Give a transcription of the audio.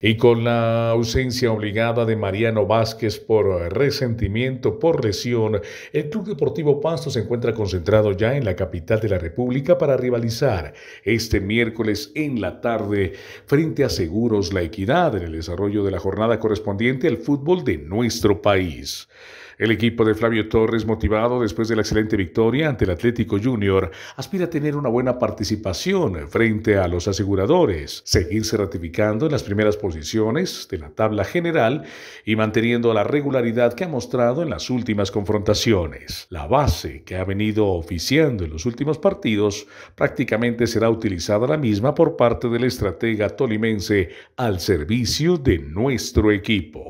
Y con la ausencia obligada de Mariano Vázquez por resentimiento, por lesión, el Club Deportivo Pasto se encuentra concentrado ya en la capital de la República para rivalizar este miércoles en la tarde frente a Seguros La Equidad en el desarrollo de la jornada correspondiente al fútbol de nuestro país. El equipo de Flavio Torres, motivado después de la excelente victoria ante el Atlético Junior, aspira a tener una buena participación frente a los aseguradores, seguirse ratificando en las primeras posiciones de la tabla general y manteniendo la regularidad que ha mostrado en las últimas confrontaciones. La base que ha venido oficiando en los últimos partidos prácticamente será utilizada la misma por parte del estratega tolimense al servicio de nuestro equipo.